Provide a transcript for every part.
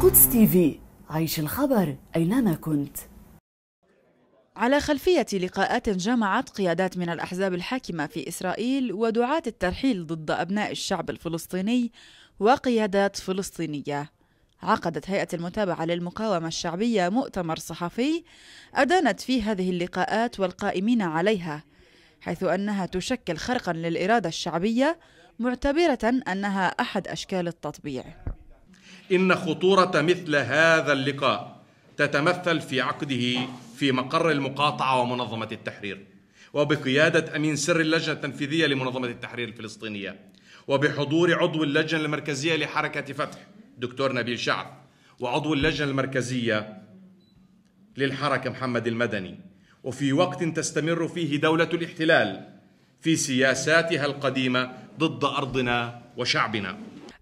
القدس تي في عيش الخبر أينما كنت على خلفية لقاءات جمعت قيادات من الأحزاب الحاكمة في إسرائيل ودعاة الترحيل ضد أبناء الشعب الفلسطيني وقيادات فلسطينية عقدت هيئة المتابعة للمقاومة الشعبية مؤتمر صحفي أدانت فيه هذه اللقاءات والقائمين عليها حيث أنها تشكل خرقا للإرادة الشعبية معتبرة أنها أحد أشكال التطبيع إن خطورة مثل هذا اللقاء تتمثل في عقده في مقر المقاطعة ومنظمة التحرير وبقيادة أمين سر اللجنة التنفيذية لمنظمة التحرير الفلسطينية وبحضور عضو اللجنة المركزية لحركة فتح دكتور نبيل شعب وعضو اللجنة المركزية للحركة محمد المدني وفي وقت تستمر فيه دولة الاحتلال في سياساتها القديمة ضد أرضنا وشعبنا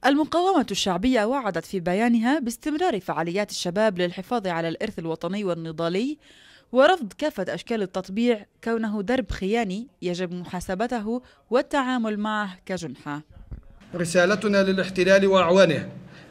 المقاومة الشعبية وعدت في بيانها باستمرار فعاليات الشباب للحفاظ على الإرث الوطني والنضالي ورفض كافة أشكال التطبيع كونه درب خياني يجب محاسبته والتعامل معه كجنحة رسالتنا للاحتلال وأعوانه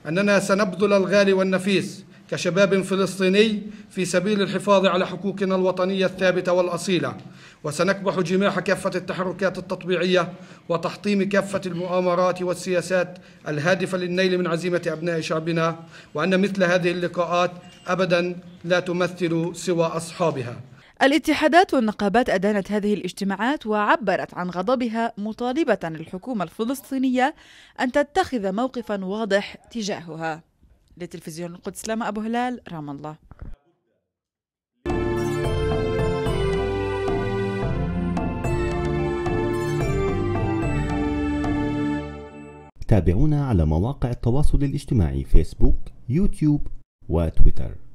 أننا سنبذل الغالي والنفيس كشباب فلسطيني في سبيل الحفاظ على حقوقنا الوطنية الثابتة والأصيلة وسنكبح جماح كافة التحركات التطبيعية وتحطيم كافة المؤامرات والسياسات الهادفة للنيل من عزيمة أبناء شعبنا وأن مثل هذه اللقاءات أبدا لا تمثل سوى أصحابها الاتحادات والنقابات أدانت هذه الاجتماعات وعبرت عن غضبها مطالبة الحكومة الفلسطينية أن تتخذ موقفا واضح تجاهها لتلفزيون القدس لما أبو هلال رام الله تابعونا على مواقع التواصل الاجتماعي فيسبوك يوتيوب وتويتر